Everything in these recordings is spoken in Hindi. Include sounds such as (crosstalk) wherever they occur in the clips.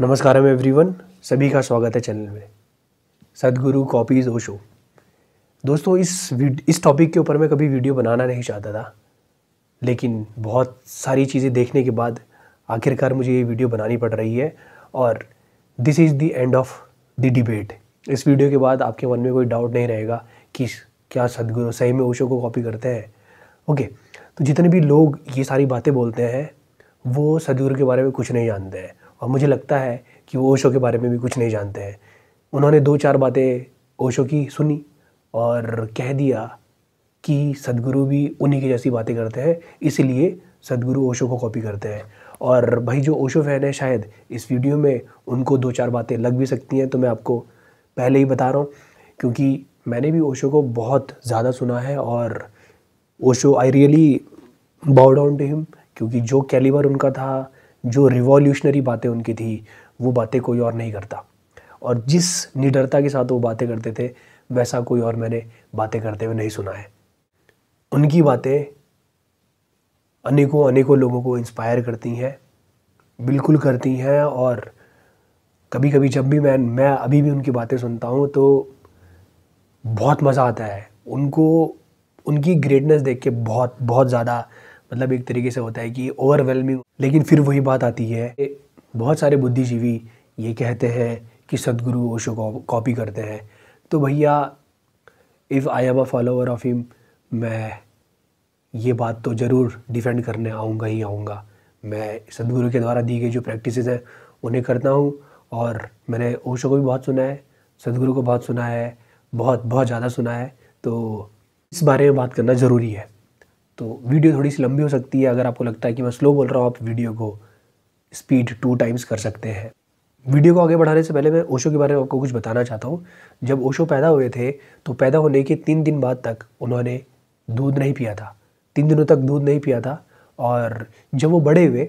नमस्कार एवरीवन सभी का स्वागत है चैनल में सदगुरु कॉपीज़ ओशो दोस्तों इस इस टॉपिक के ऊपर मैं कभी वीडियो बनाना नहीं चाहता था लेकिन बहुत सारी चीज़ें देखने के बाद आखिरकार मुझे ये वीडियो बनानी पड़ रही है और this is the end of the debate इस वीडियो के बाद आपके मन में कोई डाउट नहीं रहेगा कि क्या सदगुरु सही में ओशो को कॉपी करते हैं ओके तो जितने भी लोग ये सारी बातें बोलते हैं वो सदगुरु के बारे में कुछ नहीं जानते हैं और मुझे लगता है कि वो ओशो के बारे में भी कुछ नहीं जानते हैं उन्होंने दो चार बातें ओशो की सुनी और कह दिया कि सदगुरु भी उन्हीं की जैसी बातें करते हैं इसीलिए सदगुरु ओशो को कॉपी करते हैं और भाई जो ओशो फैन है शायद इस वीडियो में उनको दो चार बातें लग भी सकती हैं तो मैं आपको पहले ही बता रहा हूँ क्योंकि मैंने भी ओशो को बहुत ज़्यादा सुना है और Osho I really bow down to him क्योंकि जो कैलिवर उनका था जो रिवॉल्यूशनरी बातें उनकी थी वो बातें कोई और नहीं करता और जिस निडरता के साथ वो बातें करते थे वैसा कोई और मैंने बातें करते हुए नहीं सुना है उनकी बातें अनेकों अनेकों लोगों को इंस्पायर करती हैं बिल्कुल करती हैं और कभी कभी जब भी मैं मैं अभी भी उनकी बातें सुनता हूँ तो बहुत मज़ा आता है उनको उनकी ग्रेटनेस देख के बहुत बहुत ज़्यादा मतलब एक तरीके से होता है कि ओवरवेलमिंग लेकिन फिर वही बात आती है बहुत सारे बुद्धिजीवी ये कहते हैं कि सदगुरु ओशो को कॉपी करते हैं तो भैया if I am a follower of him मैं ये बात तो ज़रूर डिफेंड करने आऊँगा ही आऊँगा मैं सदगुरु के द्वारा दी गई जो प्रैक्टिस हैं उन्हें करता हूँ और मैंने ओशो को भी बहुत सुना है सदगुरु को बहुत सुना है बहुत बहुत ज़्यादा सुना है तो इस बारे में बात करना ज़रूरी है तो वीडियो थोड़ी सी लंबी हो सकती है अगर आपको लगता है कि मैं स्लो बोल रहा हूँ आप वीडियो को स्पीड टू टाइम्स कर सकते हैं वीडियो को आगे बढ़ाने से पहले मैं ओशो के बारे में आपको कुछ बताना चाहता हूँ जब ओशो पैदा हुए थे तो पैदा होने के तीन दिन बाद तक उन्होंने दूध नहीं पिया था तीन दिनों तक दूध नहीं पिया था और जब वो बड़े हुए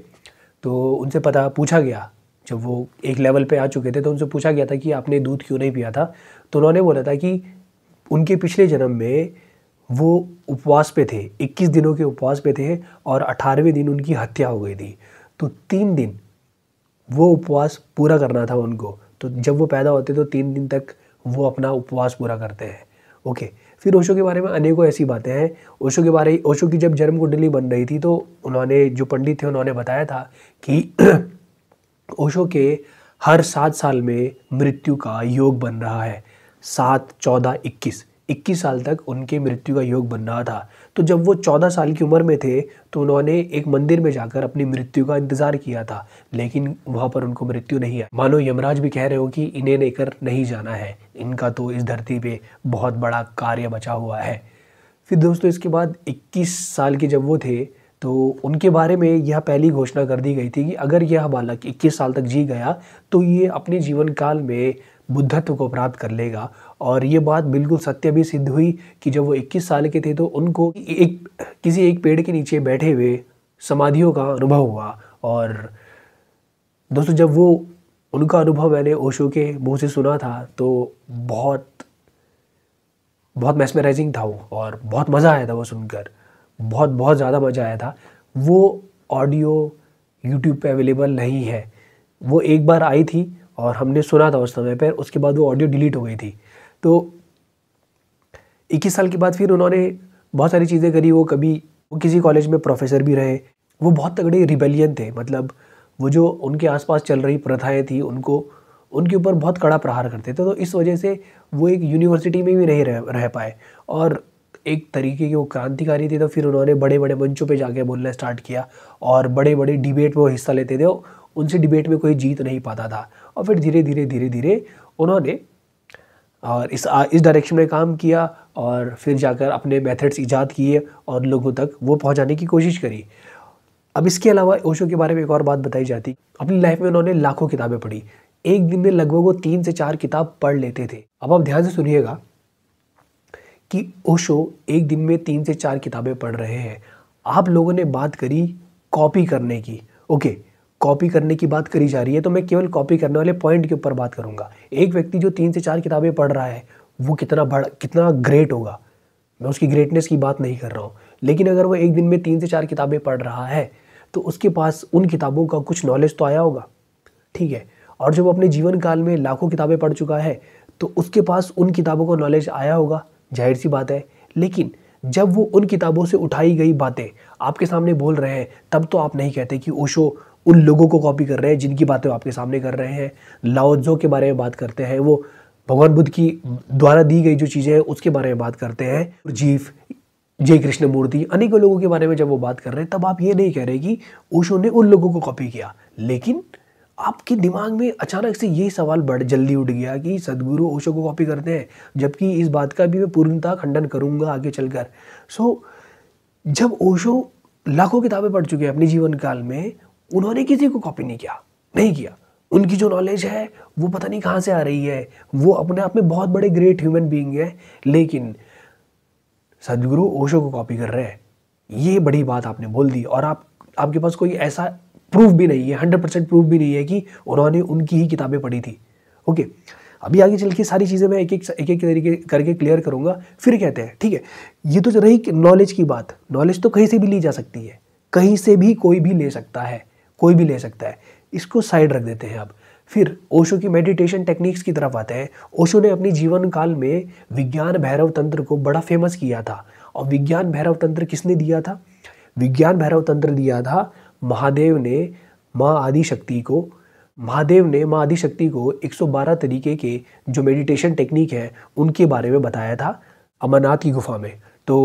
तो उनसे पता पूछा गया जब वो एक लेवल पे आ चुके थे तो उनसे पूछा गया था कि आपने दूध क्यों नहीं पिया था तो उन्होंने बोला था कि उनके पिछले जन्म में वो उपवास पे थे 21 दिनों के उपवास पे थे और 18वें दिन उनकी हत्या हो गई थी तो तीन दिन वो उपवास पूरा करना था उनको तो जब वो पैदा होते तो तीन दिन तक वो अपना उपवास पूरा करते हैं ओके फिर ओशो के बारे में अनेकों ऐसी बातें हैं ओशो के बारे ओशो की जब जन्म कुंडली बन रही थी तो उन्होंने जो पंडित थे उन्होंने बताया था कि (clears throat) ओशो के हर सात साल में मृत्यु का योग बन रहा है सात चौदह इक्कीस 21 साल तक उनके मृत्यु का योग बन रहा था तो जब वो 14 साल की उम्र में थे तो उन्होंने एक मंदिर में जाकर अपनी मृत्यु का इंतजार किया था लेकिन वहाँ पर उनको मृत्यु नहीं आई मानो यमराज भी कह रहे हो कि इन्हें लेकर नहीं जाना है इनका तो इस धरती पे बहुत बड़ा कार्य बचा हुआ है फिर दोस्तों इसके बाद इक्कीस साल के जब वो थे तो उनके बारे में यह पहली घोषणा कर दी गई थी कि अगर यह बालक 21 साल तक जी गया तो ये अपने जीवन काल में बुद्धत्व को प्राप्त कर लेगा और ये बात बिल्कुल सत्य भी सिद्ध हुई कि जब वो 21 साल के थे तो उनको एक किसी एक पेड़ के नीचे बैठे हुए समाधियों का अनुभव हुआ और दोस्तों जब वो उनका अनुभव मैंने ओशो के मुँह से सुना था तो बहुत बहुत मैसमराइजिंग था वो और बहुत मज़ा आया था वो सुनकर बहुत बहुत ज़्यादा मज़ा आया था वो ऑडियो यूट्यूब पे अवेलेबल नहीं है वो एक बार आई थी और हमने सुना था उस समय पर उसके बाद वो ऑडियो डिलीट हो गई थी तो इक्कीस साल के बाद फिर उन्होंने बहुत सारी चीज़ें करी वो कभी वो किसी कॉलेज में प्रोफेसर भी रहे वो बहुत तगड़े रिबेलियन थे मतलब वो जो उनके आसपास चल रही प्रथाएं थी उनको उनके ऊपर बहुत कड़ा प्रहार करते थे तो इस वजह से वो एक यूनिवर्सिटी में भी नहीं रह रह पाए और एक तरीके की वो क्रांतिकारी थी तो फिर उन्होंने बड़े बड़े मंचों पे जाके बोलना स्टार्ट किया और बड़े बड़े डिबेट में वो हिस्सा लेते थे उनसे डिबेट में कोई जीत नहीं पाता था और फिर धीरे धीरे धीरे धीरे उन्होंने और इस आ, इस डायरेक्शन में काम किया और फिर जाकर अपने मेथड्स ईजाद किए और लोगों तक वो पहुंचाने की कोशिश करी अब इसके अलावा ओशो के बारे में एक और बात बताई जाती अपनी लाइफ में उन्होंने लाखों किताबें पढ़ी एक दिन में लगभग वो तीन से चार किताब पढ़ लेते थे अब आप ध्यान से सुनिएगा कि ओशो एक दिन में तीन से चार किताबें पढ़ रहे हैं आप लोगों ने बात करी कॉपी करने की ओके okay, कॉपी करने की बात करी जा रही है तो मैं केवल कॉपी करने वाले पॉइंट के ऊपर बात करूँगा एक व्यक्ति जो तीन से चार किताबें पढ़ रहा है वो कितना बड़ा कितना ग्रेट होगा मैं उसकी ग्रेटनेस की बात नहीं कर रहा हूँ लेकिन अगर वो एक दिन में तीन से चार किताबें पढ़ रहा है तो उसके पास उन किताबों का कुछ नॉलेज तो आया होगा ठीक है और जब वो अपने जीवन काल में लाखों किताबें पढ़ चुका है तो उसके पास उन किताबों का नॉलेज आया होगा जाहिर सी बात है लेकिन जब वो उन किताबों से उठाई गई बातें आपके सामने बोल रहे हैं तब तो आप नहीं कहते कि ओशो उन लोगों को कॉपी कर रहे हैं जिनकी बातें आपके सामने कर रहे हैं लाओजो के बारे में बात करते हैं वो भगवान बुद्ध की द्वारा दी गई जो चीज़ें हैं उसके बारे में बात करते हैं जीव जय कृष्ण मूर्ति अनेकों लोगों के बारे में जब वो बात कर रहे हैं तब आप ये नहीं कह रहे कि ओशो ने उन लोगों को कॉपी किया लेकिन आपके दिमाग में अचानक से ये सवाल बढ़ जल्दी उठ गया कि सदगुरु ओशो को कॉपी करते हैं जबकि इस बात का भी मैं पूर्णता खंडन करूंगा आगे चलकर सो so, जब ओशो लाखों किताबें पढ़ चुके हैं अपने जीवन काल में उन्होंने किसी को कॉपी नहीं किया नहीं किया उनकी जो नॉलेज है वो पता नहीं कहाँ से आ रही है वो अपने आप में बहुत बड़े ग्रेट ह्यूमन बींग है लेकिन सदगुरु ओशो को कॉपी कर रहे हैं ये बड़ी बात आपने बोल दी और आप आपके पास कोई ऐसा प्रूफ भी नहीं है हंड्रेड परसेंट प्रूफ भी नहीं है कि उन्होंने उनकी ही किताबें पढ़ी थी ओके अभी आगे चल के सारी चीज़ें मैं एक एक एक एक तरीके करके क्लियर करूँगा फिर कहते हैं ठीक है ये तो रही नॉलेज की बात नॉलेज तो कहीं से भी ली जा सकती है कहीं से भी कोई भी ले सकता है कोई भी ले सकता है इसको साइड रख देते हैं आप फिर ओशो की मेडिटेशन टेक्निक्स की तरफ आते हैं ओशो ने अपनी जीवन काल में विज्ञान भैरव तंत्र को बड़ा फेमस किया था और विज्ञान भैरव तंत्र किसने दिया था विज्ञान भैरव तंत्र दिया था महादेव ने माँ आदिशक्ति को महादेव ने माँ आदिशक्ति को 112 तरीके के जो मेडिटेशन टेक्निक है उनके बारे में बताया था अमरनाथ की गुफा में तो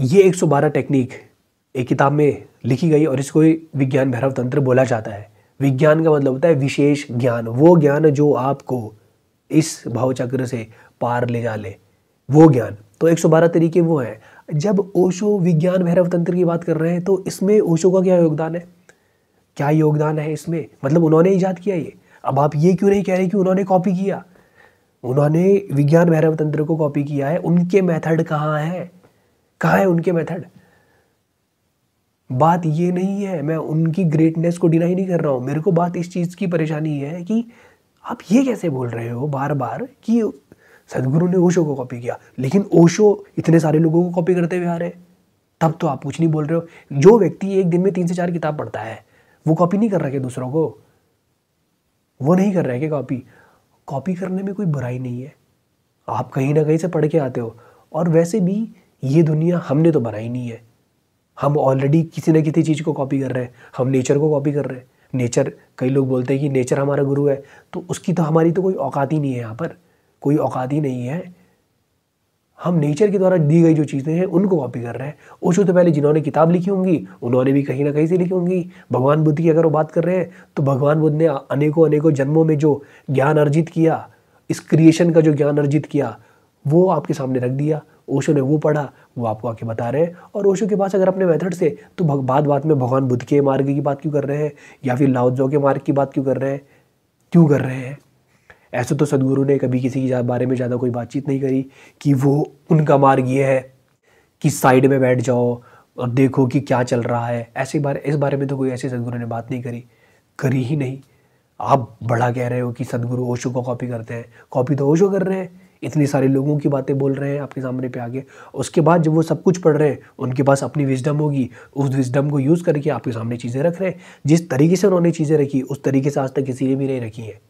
ये 112 टेक्निक एक किताब में लिखी गई और इसको विज्ञान भैरव तंत्र बोला जाता है विज्ञान का मतलब होता है विशेष ज्ञान वो ज्ञान जो आपको इस भावचक्र से पार ले जा ले वो ज्ञान तो 112 तरीके वो हैं जब ओशो विज्ञान भैरव तंत्र की बात कर रहे हैं तो इसमें ओशो का क्या योगदान है क्या योगदान है इसमें मतलब उन्होंने ईजाद किया ये अब आप ये क्यों नहीं कह रहे कि उन्होंने कॉपी किया उन्होंने विज्ञान भैरव तंत्र को कॉपी किया है उनके मेथड कहाँ है कहाँ है उनके मेथड बात ये नहीं है मैं उनकी ग्रेटनेस को डिनाई नहीं कर रहा हूँ मेरे को बात इस चीज़ की परेशानी है कि आप ये कैसे बोल रहे हो बार बार कि सदगुरु ने ओशो को कॉपी किया लेकिन ओशो इतने सारे लोगों को कॉपी करते हुए आ रहे हैं तब तो आप कुछ नहीं बोल रहे हो जो व्यक्ति एक दिन में तीन से चार किताब पढ़ता है वो कॉपी नहीं कर रहा है दूसरों को वो नहीं कर रहे हैं कि कॉपी कॉपी करने में कोई बुराई नहीं है आप कहीं ना कहीं से पढ़ के आते हो और वैसे भी ये दुनिया हमने तो बनाई नहीं है हम ऑलरेडी किसी न किसी चीज़ को कॉपी कर रहे हैं हम नेचर को कॉपी कर रहे हैं नेचर कई लोग बोलते हैं कि नेचर हमारा गुरु है तो उसकी तो हमारी तो कोई औकात ही नहीं है यहाँ पर कोई औकात ही नहीं है हम नेचर के द्वारा दी गई जो चीज़ें हैं उनको कॉपी कर रहे हैं उस तो पहले जिन्होंने किताब लिखी होंगी उन्होंने भी कहीं ना कहीं से लिखी होंगी भगवान बुद्ध की अगर वो बात कर रहे हैं तो भगवान बुद्ध ने अनेकों अनेकों जन्मों में जो ज्ञान अर्जित किया इस क्रिएशन का जो ज्ञान अर्जित किया वो आपके सामने रख दिया ओशो ने वो पढ़ा वो आपको आके बता रहे हैं और ओशो के पास अगर अपने मेथड से तो बाद बाद में भगवान बुद्ध के मार्ग की बात क्यों कर रहे हैं या फिर लाउजो के मार्ग की बात क्यों कर रहे हैं क्यों कर रहे हैं ऐसे तो सदगुरु ने कभी किसी के बारे में ज़्यादा कोई बातचीत नहीं करी कि वो उनका मार्ग ये है कि साइड में बैठ जाओ और देखो कि क्या चल रहा है ऐसे बारे इस बारे में तो कोई ऐसे सदगुरु ने बात नहीं करी करी ही नहीं आप बड़ा कह रहे हो कि सदगुरु ओशो को कॉपी करते हैं कॉपी तो ओशो कर रहे हैं इतने सारे लोगों की बातें बोल रहे हैं आपके सामने पे आगे उसके बाद जब वो सब कुछ पढ़ रहे हैं उनके पास अपनी विजडम होगी उस विजडम को यूज़ करके आपके सामने चीज़ें रख रहे हैं जिस तरीके से उन्होंने चीज़ें रखी उस तरीके से आज तक किसी ने भी नहीं रखी है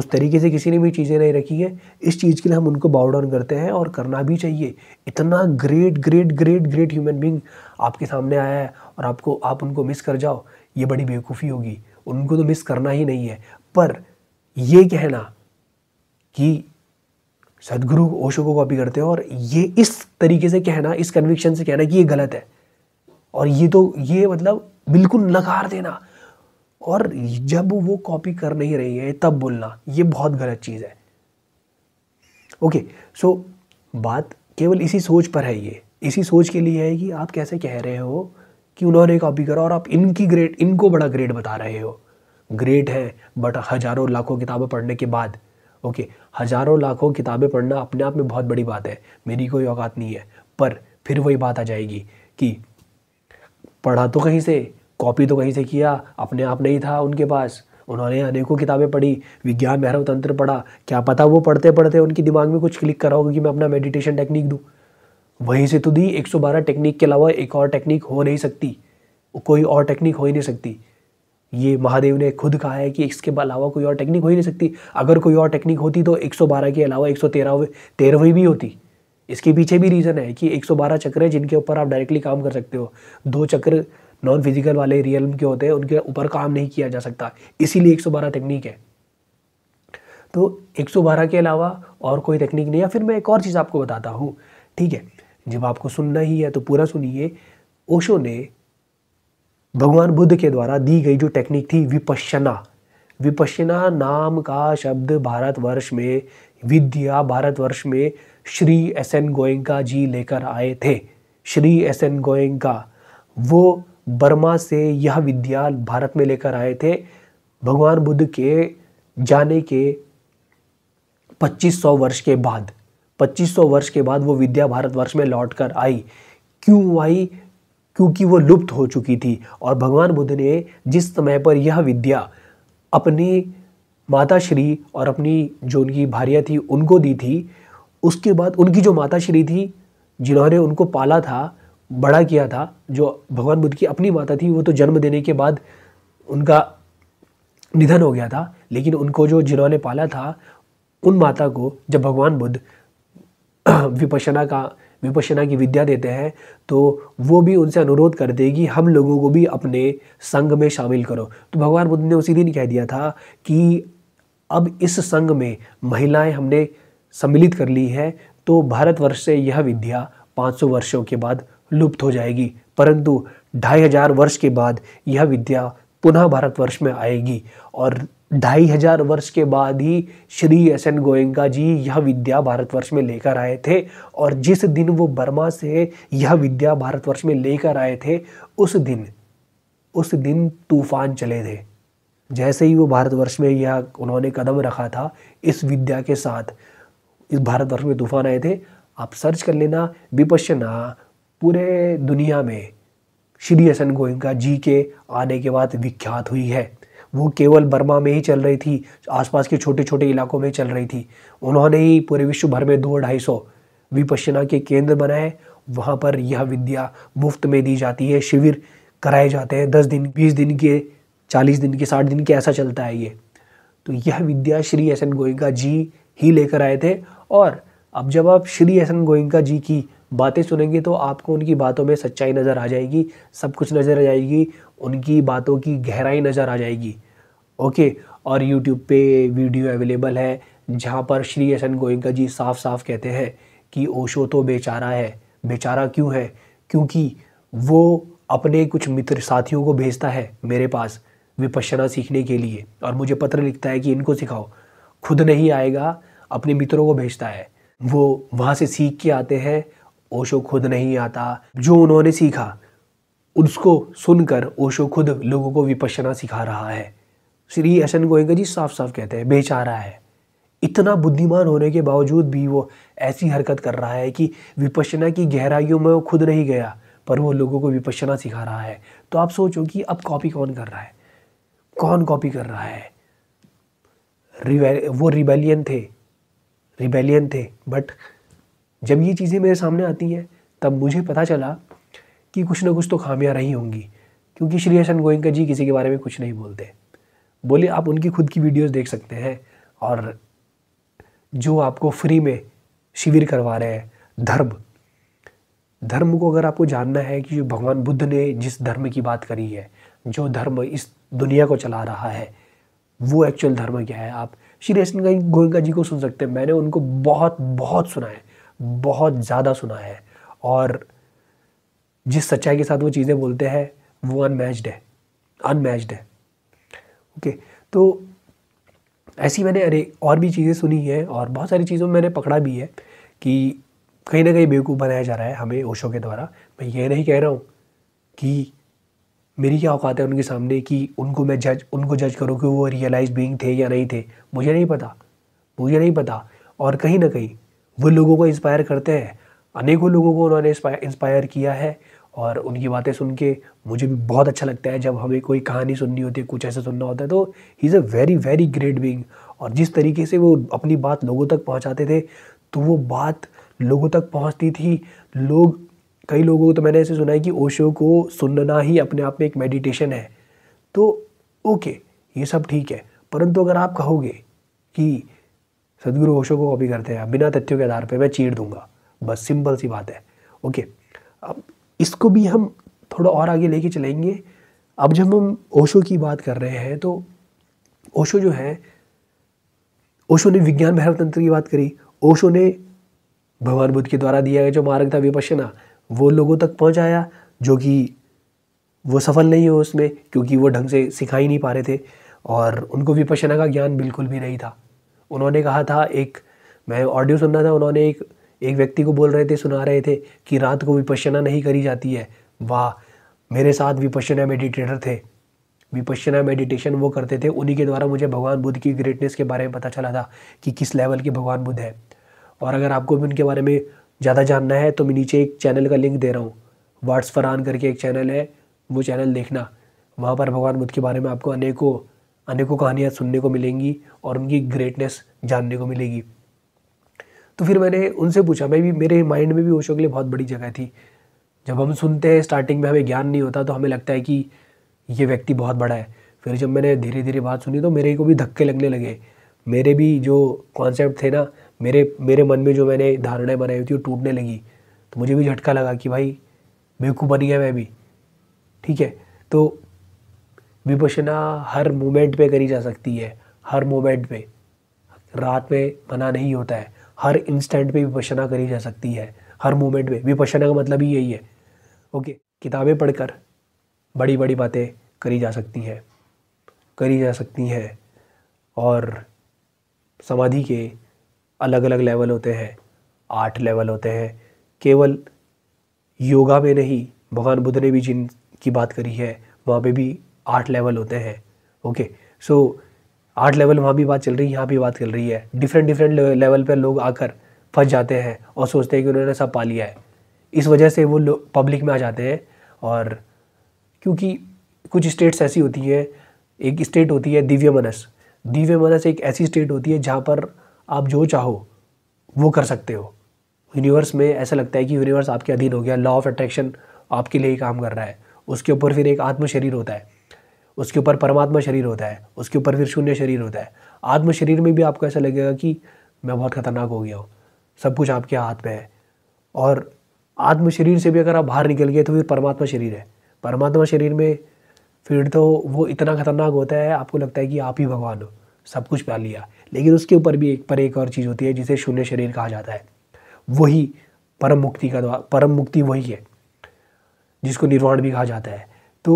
उस तरीके से किसी ने भी चीज़ें नहीं रखी है इस चीज़ के लिए हम उनको बाउ डाउन करते हैं और करना भी चाहिए इतना great great great great human being आपके सामने आया है और आपको आप उनको मिस कर जाओ ये बड़ी बेवकूफ़ी होगी उनको तो मिस करना ही नहीं है पर ये कहना कि सदगुरु ओशो को कॉपी करते हैं और ये इस तरीके से कहना इस कन्विक्शन से कहना कि ये गलत है और ये तो ये मतलब बिल्कुल नकार देना और जब वो कॉपी कर नहीं रही है तब बोलना ये बहुत गलत चीज़ है ओके सो बात केवल इसी सोच पर है ये इसी सोच के लिए है कि आप कैसे कह रहे हो कि उन्होंने कॉपी करा और आप इनकी ग्रेड इनको बड़ा ग्रेड बता रहे हो ग्रेट है बट हज़ारों लाखों किताबें पढ़ने के बाद ओके हज़ारों लाखों किताबें पढ़ना अपने आप में बहुत बड़ी बात है मेरी कोई औकात नहीं है पर फिर वही बात आ जाएगी कि पढ़ा तो कहीं से कॉपी तो कहीं से किया अपने आप नहीं था उनके पास उन्होंने अनेकों किताबें पढ़ी विज्ञान भैरव तंत्र पढ़ा क्या पता वो पढ़ते पढ़ते उनके दिमाग में कुछ क्लिक करा होगा कि मैं अपना मेडिटेशन टेक्निक दूँ वहीं से तो दी 112 टेक्निक के अलावा एक और टेक्निक हो नहीं सकती कोई और टेक्निक हो ही नहीं सकती ये महादेव ने खुद कहा है कि इसके अलावा कोई और टेक्निक हो ही नहीं सकती अगर कोई और टेक्निक होती तो 112 के अलावा एक सौ तेरहवीं भी होती इसके पीछे भी रीज़न है कि 112 चक्र है जिनके ऊपर आप डायरेक्टली काम कर सकते हो दो चक्र नॉन फिजिकल वाले रियल के होते हैं उनके ऊपर काम नहीं किया जा सकता इसीलिए 112 टेक्निक है तो 112 के अलावा और कोई टेक्निक नहीं या फिर मैं एक और चीज़ आपको बताता हूँ ठीक है जब आपको सुनना ही है तो पूरा सुनिए ओशो ने भगवान बुद्ध के द्वारा दी गई जो टेक्निक थी विपश्यना विपश्यना नाम का शब्द भारतवर्ष में विद्या भारतवर्ष में श्री एस एन गोयंका जी लेकर आए थे श्री एस एन गोयंका वो बर्मा से यह विद्या भारत में लेकर आए थे भगवान बुद्ध के जाने के 2500 वर्ष के बाद 2500 वर्ष के बाद वो विद्या भारतवर्ष में लौट कर आई क्यों आई क्योंकि वो लुप्त हो चुकी थी और भगवान बुद्ध ने जिस समय पर यह विद्या अपनी माता श्री और अपनी जो उनकी भारिया थी उनको दी थी उसके बाद उनकी जो माता श्री थी जिन्होंने उनको पाला था बड़ा किया था जो भगवान बुद्ध की अपनी माता थी वो तो जन्म देने के बाद उनका निधन हो गया था लेकिन उनको जो जिन्होंने पाला था उन माता को जब भगवान बुद्ध (clears throat) विपशना का विपशना की विद्या देते हैं तो वो भी उनसे अनुरोध कर देगी कि हम लोगों को भी अपने संघ में शामिल करो तो भगवान बुद्ध ने उसी दिन कह दिया था कि अब इस संघ में महिलाएं हमने सम्मिलित कर ली है तो भारतवर्ष से यह विद्या 500 वर्षों के बाद लुप्त हो जाएगी परंतु ढाई हजार वर्ष के बाद यह विद्या पुनः भारतवर्ष में आएगी और ढाई हजार वर्ष के बाद ही श्री एस एन गोयंका जी यह विद्या भारतवर्ष में लेकर आए थे और जिस दिन वो बर्मा से यह विद्या भारतवर्ष में लेकर आए थे उस दिन उस दिन तूफान चले थे जैसे ही वो भारतवर्ष में यह उन्होंने कदम रखा था इस विद्या के साथ इस भारतवर्ष में तूफान आए थे आप सर्च कर लेना विपश्यना पूरे दुनिया में श्री एस एन गोयंका जी के आने के बाद विख्यात हुई है वो केवल बर्मा में ही चल रही थी आसपास के छोटे छोटे इलाकों में चल रही थी उन्होंने ही पूरे विश्व भर में दो ढाई सौ विपशना के केंद्र बनाए वहाँ पर यह विद्या मुफ्त में दी जाती है शिविर कराए जाते हैं दस दिन बीस दिन के चालीस दिन के साठ दिन के ऐसा चलता है ये तो यह विद्या श्री एस एन गोइंका जी ही लेकर आए थे और अब जब आप श्री एस एन गोइंका जी की बातें सुनेंगे तो आपको उनकी बातों में सच्चाई नज़र आ जाएगी सब कुछ नज़र आ जाएगी उनकी बातों की गहराई नज़र आ जाएगी ओके और यूट्यूब पे वीडियो अवेलेबल है जहाँ पर श्री एस एन गोयंका जी साफ साफ कहते हैं कि ओशो तो बेचारा है बेचारा क्यों है क्योंकि वो अपने कुछ मित्र साथियों को भेजता है मेरे पास विपश्यना सीखने के लिए और मुझे पत्र लिखता है कि इनको सिखाओ खुद नहीं आएगा अपने मित्रों को भेजता है वो वहाँ से सीख के आते हैं ओशो खुद नहीं आता जो उन्होंने सीखा उसको सुनकर ओशो खुद लोगों को विपश्यना सिखा रहा है श्री एस एन गोयंका जी साफ साफ कहते हैं बेचारा है इतना बुद्धिमान होने के बावजूद भी वो ऐसी हरकत कर रहा है कि विपशना की गहराइयों में वो खुद नहीं गया पर वो लोगों को विपश्यना सिखा रहा है तो आप सोचो कि अब कॉपी कौन कर रहा है कौन कॉपी कर रहा है वो रिबेलियन थे रिबेलियन थे बट जब ये चीज़ें मेरे सामने आती हैं तब मुझे पता चला कि कुछ ना कुछ तो खामियाँ रही होंगी क्योंकि श्री हसन गोयंका जी किसी के बारे में कुछ नहीं बोलते बोले आप उनकी खुद की वीडियोस देख सकते हैं और जो आपको फ्री में शिविर करवा रहे हैं धर्म धर्म को अगर आपको जानना है कि जो भगवान बुद्ध ने जिस धर्म की बात करी है जो धर्म इस दुनिया को चला रहा है वो एक्चुअल धर्म क्या है आप श्री हसन गोयंका जी को सुन सकते हैं मैंने उनको बहुत बहुत सुना है बहुत ज़्यादा सुना है और जिस सच्चाई के साथ वो चीज़ें बोलते हैं वो अनमैच्ड है अनमैच्ड है ओके okay, तो ऐसी मैंने अरे और भी चीज़ें सुनी हैं और बहुत सारी चीज़ों में मैंने पकड़ा भी है कि कहीं ना कहीं बेवकूफ़ बनाया जा रहा है हमें ओशो के द्वारा मैं ये नहीं कह रहा हूँ कि मेरी क्या औकात है उनके सामने कि उनको मैं जज उनको जज करूँ कि वो रियलाइज बींग थे या नहीं थे मुझे नहीं पता मुझे नहीं पता और कहीं ना कहीं वो लोगों को इंस्पायर करते हैं अनेकों लोगों को उन्होंने इंस्पायर किया है और उनकी बातें सुन के मुझे भी बहुत अच्छा लगता है जब हमें कोई कहानी सुननी होती है कुछ ऐसा सुनना होता है तो he is a very very great being और जिस तरीके से वो अपनी बात लोगों तक पहुँचाते थे तो वो बात लोगों तक पहुँचती थी लोग कई लोगों को तो मैंने ऐसे सुना है कि ओशो को सुनना ही अपने आप में एक मेडिटेशन है तो ओके ये सब ठीक है परंतु अगर आप कहोगे कि सदगुरु ओशो को कॉपी करते हैं बिना तथ्यों के आधार पर मैं चीर दूंगा बस सिंपल सी बात है ओके अब इसको भी हम थोड़ा और आगे लेके चलेंगे अब जब हम ओशो की बात कर रहे हैं तो ओशो जो है ओशो ने विज्ञान भैरवतंत्र की बात करी ओशो ने भगवान बुद्ध के द्वारा दिया गया जो मार्ग था विपशना वो लोगों तक पहुंचाया जो कि वो सफल नहीं हो उसमें क्योंकि वो ढंग से सिखा ही नहीं पा रहे थे और उनको विपशना का ज्ञान बिल्कुल भी नहीं था उन्होंने कहा था एक मैं ऑडियो सुन रहा था उन्होंने एक एक व्यक्ति को बोल रहे थे सुना रहे थे कि रात को विपश्यना नहीं करी जाती है वाह मेरे साथ विपश्यना मेडिटेटर थे विपश्यना मेडिटेशन वो करते थे उन्हीं के द्वारा मुझे भगवान बुद्ध की ग्रेटनेस के बारे में पता चला था कि किस लेवल के भगवान बुद्ध हैं और अगर आपको भी उनके बारे में ज़्यादा जानना है तो मैं नीचे एक चैनल का लिंक दे रहा हूँ वाट्स फरान करके एक चैनल है वो चैनल देखना वहाँ पर भगवान बुद्ध के बारे में आपको अनेकों अनेकों कहानियाँ सुनने को मिलेंगी और उनकी ग्रेटनेस जानने को मिलेगी तो फिर मैंने उनसे पूछा मैं भी मेरे माइंड में भी ओशो के लिए बहुत बड़ी जगह थी जब हम सुनते हैं स्टार्टिंग में हमें ज्ञान नहीं होता तो हमें लगता है कि ये व्यक्ति बहुत बड़ा है फिर जब मैंने धीरे धीरे बात सुनी तो मेरे को भी धक्के लगने लगे मेरे भी जो कॉन्सेप्ट थे ना मेरे मेरे मन में जो मैंने धारणाएं बनाई हुई थी वो टूटने लगी तो मुझे भी झटका लगा कि भाई बेवकूफ़ बन गया मैं भी ठीक है तो विपशना हर मोमेंट पे करी जा सकती है हर मोमेंट पे रात में मना नहीं होता है हर इंस्टेंट पे विपशना करी जा सकती है हर मोमेंट में विपशना का मतलब ही यही है ओके किताबें पढ़कर बड़ी बड़ी बातें करी जा सकती हैं करी जा सकती हैं और समाधि के अलग अलग लेवल होते हैं आठ लेवल होते हैं केवल योगा में नहीं भगवान बुद्ध ने भी जिन की बात करी है वहाँ पे भी आठ लेवल होते हैं ओके सो so, आर्ट लेवल वहाँ भी बात चल रही है यहाँ भी बात चल रही है डिफरेंट डिफरेंट लेवल पर लोग आकर फंस जाते हैं और सोचते हैं कि उन्होंने सब पा लिया है इस वजह से वो लोग पब्लिक में आ जाते हैं और क्योंकि कुछ स्टेट्स ऐसी होती हैं एक स्टेट होती है दिव्य मनस दिव्य मनस एक ऐसी स्टेट होती है जहाँ पर आप जो चाहो वो कर सकते हो यूनिवर्स में ऐसा लगता है कि यूनिवर्स आपके अधीन हो गया लॉ ऑफ अट्रैक्शन आपके लिए ही काम कर रहा है उसके ऊपर फिर एक आत्म शरीर होता है उसके ऊपर परमात्मा शरीर होता है उसके ऊपर फिर शून्य शरीर होता है आत्म शरीर में भी आपको ऐसा लगेगा कि मैं बहुत खतरनाक हो गया हूँ सब कुछ आपके हाथ में है और आत्म शरीर से भी अगर आप बाहर निकल गए तो फिर परमात्मा शरीर है परमात्मा शरीर में फिर तो वो इतना खतरनाक होता है आपको लगता है कि आप ही भगवान हो सब कुछ पा लिया लेकिन उसके ऊपर भी एक पर एक और चीज़ होती है जिसे शून्य शरीर कहा जाता है वही परम मुक्ति का परम मुक्ति वही है जिसको निर्वाण भी कहा जाता है तो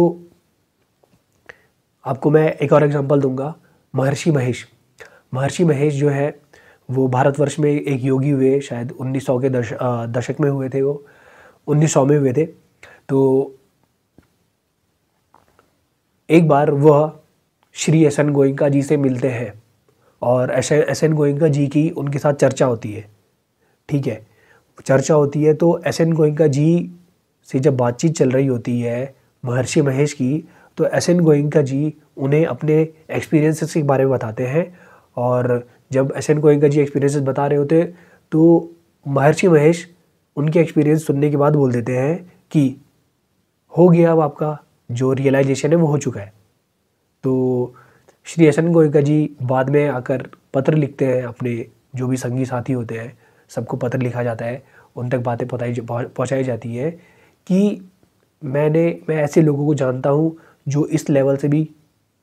आपको मैं एक और एग्जांपल दूंगा महर्षि महेश महर्षि महेश जो है वो भारतवर्ष में एक योगी हुए शायद 1900 के दश, दशक में हुए थे वो 1900 में हुए थे तो एक बार वह श्री एस एन गोयंका जी से मिलते हैं और एस एन गोयिंका जी की उनके साथ चर्चा होती है ठीक है चर्चा होती है तो एस एन गोयंका जी से जब बातचीत चल रही होती है महर्षि महेश की तो एस एन गोइंका जी उन्हें अपने एक्सपीरियंसेस के बारे में बताते हैं और जब S N Goenka ji experiences बता रहे होते तो महर्षि महेश उनके एक्सपीरियंस सुनने के बाद बोल देते हैं कि हो गया अब आपका जो रियलाइजेशन है वो हो चुका है तो श्री एस एन गोयंका जी बाद में आकर पत्र लिखते हैं अपने जो भी संगी साथी होते हैं सबको पत्र लिखा जाता है उन तक बातें पहुँचाई पहुँचाई जाती है कि मैंने मैं ऐसे लोगों को जानता हूँ जो इस लेवल से भी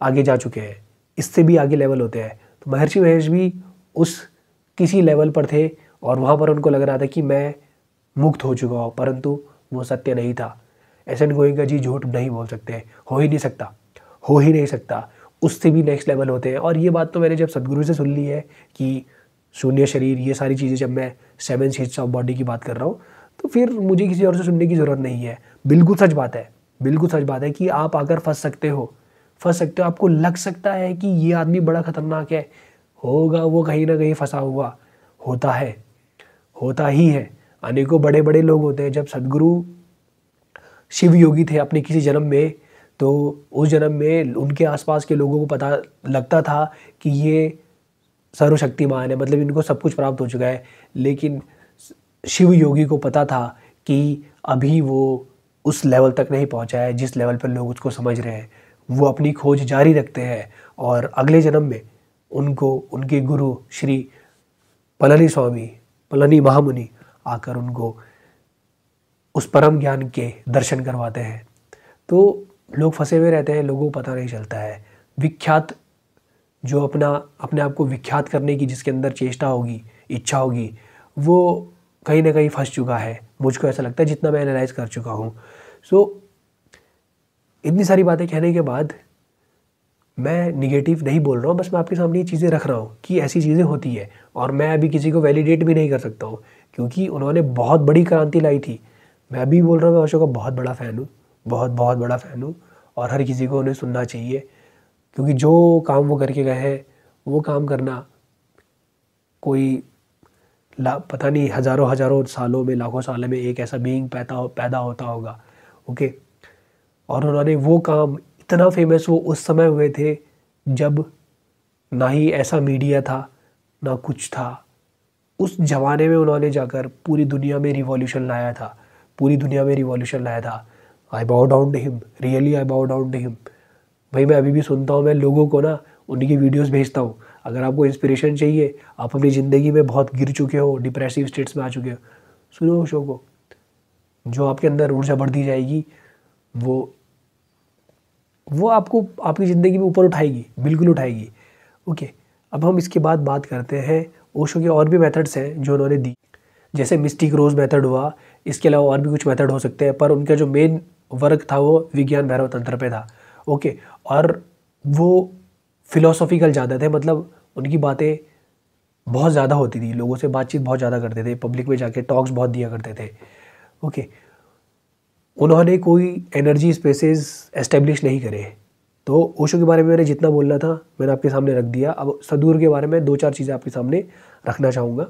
आगे जा चुके हैं इससे भी आगे लेवल होते हैं तो महर्षि महेश भी उस किसी लेवल पर थे और वहाँ पर उनको लग रहा था कि मैं मुक्त हो चुका हूँ परंतु वो सत्य नहीं था एस एन गोयिंगा जी झूठ नहीं बोल सकते हो ही नहीं सकता हो ही नहीं सकता उससे भी नेक्स्ट लेवल होते हैं और ये बात तो मैंने जब सदगुरु से सुन ली है कि शून्य शरीर ये सारी चीज़ें जब मैं सेवन सीट्स ऑफ बॉडी की बात कर रहा हूँ तो फिर मुझे किसी और से सुनने की ज़रूरत नहीं है बिल्कुल सच बात है बिल्कुल सच बात है कि आप आकर फंस सकते हो फंस सकते हो आपको लग सकता है कि ये आदमी बड़ा ख़तरनाक है होगा वो कहीं ना कहीं फंसा हुआ होता है होता ही है अनेकों बड़े बड़े लोग होते हैं जब सदगुरु शिव योगी थे अपने किसी जन्म में तो उस जन्म में उनके आसपास के लोगों को पता लगता था कि ये सर्वशक्तिमान है मतलब इनको सब कुछ प्राप्त हो चुका है लेकिन शिव योगी को पता था कि अभी वो उस लेवल तक नहीं पहुंचा है जिस लेवल पर लोग उसको समझ रहे हैं वो अपनी खोज जारी रखते हैं और अगले जन्म में उनको उनके गुरु श्री पलनी स्वामी पलनी महामुनि आकर उनको उस परम ज्ञान के दर्शन करवाते हैं तो लोग फंसे हुए रहते हैं लोगों को पता नहीं चलता है विख्यात जो अपना अपने आप को विख्यात करने की जिसके अंदर चेष्टा होगी इच्छा होगी वो कहीं ना कहीं फंस चुका है मुझको ऐसा लगता है जितना मैं एनालाइज कर चुका हूँ सो so, इतनी सारी बातें कहने के बाद मैं निगेटिव नहीं बोल रहा हूँ बस मैं आपके सामने ये चीज़ें रख रहा हूँ कि ऐसी चीज़ें होती है और मैं अभी किसी को वैलिडेट भी नहीं कर सकता हूँ क्योंकि उन्होंने बहुत बड़ी क्रांति लाई थी मैं अभी बोल रहा हूँ मैं अशोक का बहुत बड़ा फ़ैन हूँ बहुत बहुत बड़ा फ़ैन हूँ और हर किसी को उन्हें सुनना चाहिए क्योंकि जो काम वो करके गए हैं वो काम करना कोई ला पता नहीं हज़ारों हज़ारों सालों में लाखों सालों में एक ऐसा बीइंग पैदा हो, पैदा होता होगा ओके और उन्होंने वो काम इतना फेमस वो उस समय हुए थे जब ना ही ऐसा मीडिया था ना कुछ था उस जमाने में उन्होंने जाकर पूरी दुनिया में रिवॉल्यूशन लाया था पूरी दुनिया में रिवॉल्यूशन लाया था I bow down to him really I bow down to him भाई मैं अभी भी सुनता हूँ मैं लोगों को ना उनकी वीडियोस भेजता हूँ अगर आपको इंस्पिरेशन चाहिए आप अपनी ज़िंदगी में बहुत गिर चुके हो डिप्रेसिव स्टेट्स में आ चुके हो सुनो शो को जो आपके अंदर ऊर्जा बढ़ दी जाएगी वो वो आपको आपकी ज़िंदगी में ऊपर उठाएगी बिल्कुल उठाएगी ओके अब हम इसके बाद बात करते हैं ओशो के और भी मेथड्स हैं जो उन्होंने दी जैसे मिस्टिक रोज़ मेथड हुआ इसके अलावा और भी कुछ मेथड हो सकते हैं पर उनका जो मेन वर्क था वो विज्ञान भैरव तंत्र पे था ओके और वो फ़िलोसॉफिकल ज़्यादा थे मतलब उनकी बातें बहुत ज़्यादा होती थी लोगों से बातचीत बहुत ज़्यादा करते थे पब्लिक में जाके टॉक्स बहुत दिया करते थे ओके उन्होंने कोई एनर्जी स्पेसेस एस्टेब्लिश नहीं करे तो ओशो के बारे में मैंने जितना बोलना था मैंने आपके सामने रख दिया अब सदूर के बारे में दो चार चीज़ें आपके सामने रखना चाहूँगा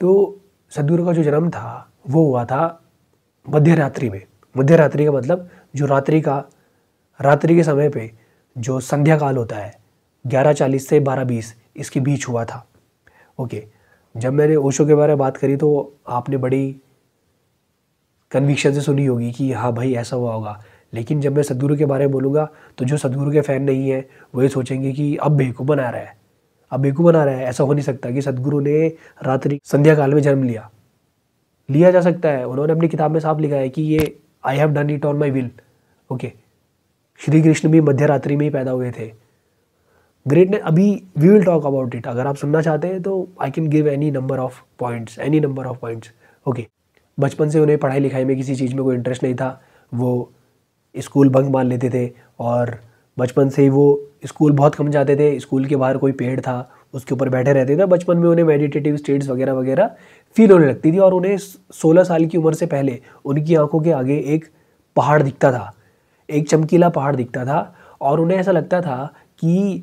तो सदूर का जो जन्म था वो हुआ था मध्य रात्रि में मध्य रात्रि का मतलब जो रात्रि का रात्रि के समय पे जो संध्या काल होता है ग्यारह चालीस से बारह बीस इसके बीच हुआ था ओके जब मैंने ओशो के बारे में बात करी तो आपने बड़ी कन्विक्शन से सुनी होगी कि हाँ भाई ऐसा हुआ होगा लेकिन जब मैं सदगुरु के बारे में बोलूँगा तो जो सदगुरु के फ़ैन नहीं है वो ये सोचेंगे कि अब बेकू बना रहा है अब बेकू बना रहा है ऐसा हो नहीं सकता कि सदगुरु ने रात्रि संध्या काल में जन्म लिया लिया जा सकता है उन्होंने अपनी किताब में साफ लिखा है कि ये I have done it on my will okay Shri Krishna भी मध्य रात्रि में ही पैदा हुए थे ग्रेट ने अभी we will talk about it अगर आप सुनना चाहते हैं तो I can give any number of points any number of points okay बचपन से उन्हें पढ़ाई लिखाई में किसी चीज़ में कोई इंटरेस्ट नहीं था वो स्कूल बंक मान लेते थे और बचपन से ही वो स्कूल बहुत कम जाते थे स्कूल के बाहर कोई पेड़ था उसके ऊपर बैठे रहते थे बचपन में उन्हें मेडिटेटिव स्टेट्स वगैरह वगैरह फील होने लगती थी और उन्हें सोलह साल की उम्र से पहले उनकी आंखों के आगे एक पहाड़ दिखता था एक चमकीला पहाड़ दिखता था और उन्हें ऐसा लगता था कि